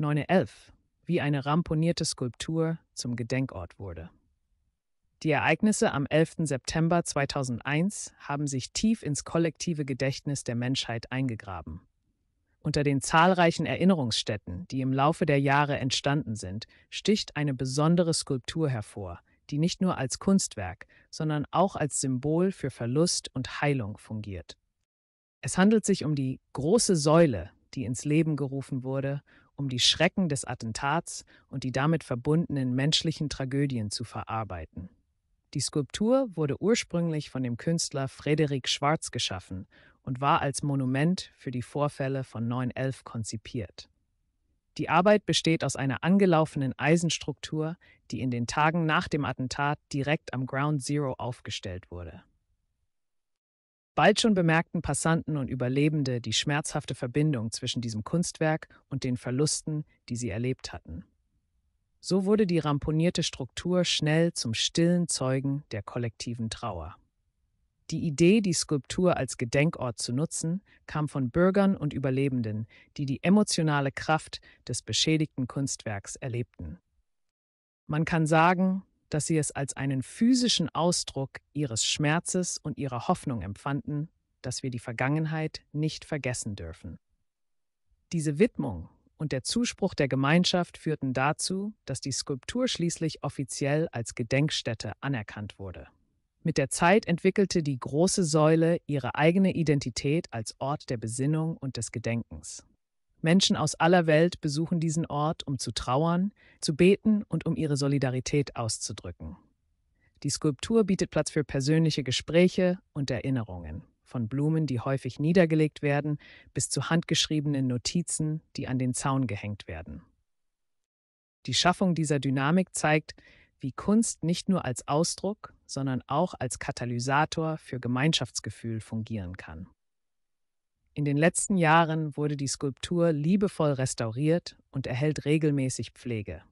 9.11 wie eine ramponierte Skulptur zum Gedenkort wurde. Die Ereignisse am 11. September 2001 haben sich tief ins kollektive Gedächtnis der Menschheit eingegraben. Unter den zahlreichen Erinnerungsstätten, die im Laufe der Jahre entstanden sind, sticht eine besondere Skulptur hervor, die nicht nur als Kunstwerk, sondern auch als Symbol für Verlust und Heilung fungiert. Es handelt sich um die große Säule, die ins Leben gerufen wurde um die Schrecken des Attentats und die damit verbundenen menschlichen Tragödien zu verarbeiten. Die Skulptur wurde ursprünglich von dem Künstler Frederik Schwarz geschaffen und war als Monument für die Vorfälle von 9-11 konzipiert. Die Arbeit besteht aus einer angelaufenen Eisenstruktur, die in den Tagen nach dem Attentat direkt am Ground Zero aufgestellt wurde. Bald schon bemerkten Passanten und Überlebende die schmerzhafte Verbindung zwischen diesem Kunstwerk und den Verlusten, die sie erlebt hatten. So wurde die ramponierte Struktur schnell zum stillen Zeugen der kollektiven Trauer. Die Idee, die Skulptur als Gedenkort zu nutzen, kam von Bürgern und Überlebenden, die die emotionale Kraft des beschädigten Kunstwerks erlebten. Man kann sagen, dass sie es als einen physischen Ausdruck ihres Schmerzes und ihrer Hoffnung empfanden, dass wir die Vergangenheit nicht vergessen dürfen. Diese Widmung und der Zuspruch der Gemeinschaft führten dazu, dass die Skulptur schließlich offiziell als Gedenkstätte anerkannt wurde. Mit der Zeit entwickelte die große Säule ihre eigene Identität als Ort der Besinnung und des Gedenkens. Menschen aus aller Welt besuchen diesen Ort, um zu trauern, zu beten und um ihre Solidarität auszudrücken. Die Skulptur bietet Platz für persönliche Gespräche und Erinnerungen, von Blumen, die häufig niedergelegt werden, bis zu handgeschriebenen Notizen, die an den Zaun gehängt werden. Die Schaffung dieser Dynamik zeigt, wie Kunst nicht nur als Ausdruck, sondern auch als Katalysator für Gemeinschaftsgefühl fungieren kann. In den letzten Jahren wurde die Skulptur liebevoll restauriert und erhält regelmäßig Pflege.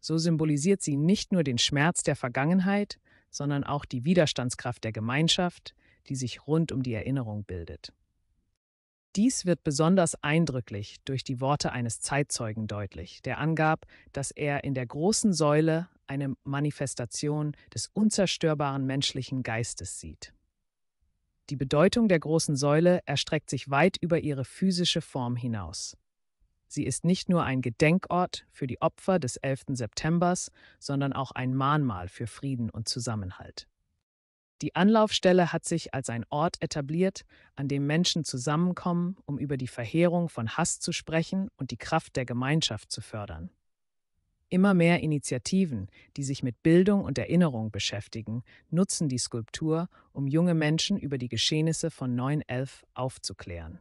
So symbolisiert sie nicht nur den Schmerz der Vergangenheit, sondern auch die Widerstandskraft der Gemeinschaft, die sich rund um die Erinnerung bildet. Dies wird besonders eindrücklich durch die Worte eines Zeitzeugen deutlich, der angab, dass er in der großen Säule eine Manifestation des unzerstörbaren menschlichen Geistes sieht. Die Bedeutung der großen Säule erstreckt sich weit über ihre physische Form hinaus. Sie ist nicht nur ein Gedenkort für die Opfer des 11. Septembers, sondern auch ein Mahnmal für Frieden und Zusammenhalt. Die Anlaufstelle hat sich als ein Ort etabliert, an dem Menschen zusammenkommen, um über die Verheerung von Hass zu sprechen und die Kraft der Gemeinschaft zu fördern. Immer mehr Initiativen, die sich mit Bildung und Erinnerung beschäftigen, nutzen die Skulptur, um junge Menschen über die Geschehnisse von 9-11 aufzuklären.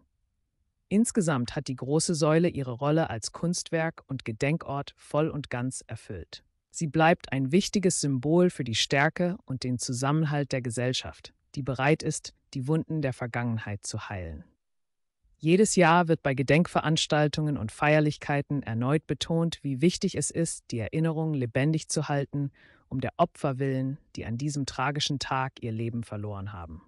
Insgesamt hat die große Säule ihre Rolle als Kunstwerk und Gedenkort voll und ganz erfüllt. Sie bleibt ein wichtiges Symbol für die Stärke und den Zusammenhalt der Gesellschaft, die bereit ist, die Wunden der Vergangenheit zu heilen. Jedes Jahr wird bei Gedenkveranstaltungen und Feierlichkeiten erneut betont, wie wichtig es ist, die Erinnerung lebendig zu halten, um der Opfer willen, die an diesem tragischen Tag ihr Leben verloren haben.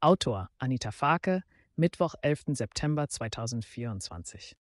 Autor Anita Farke, Mittwoch, 11. September 2024.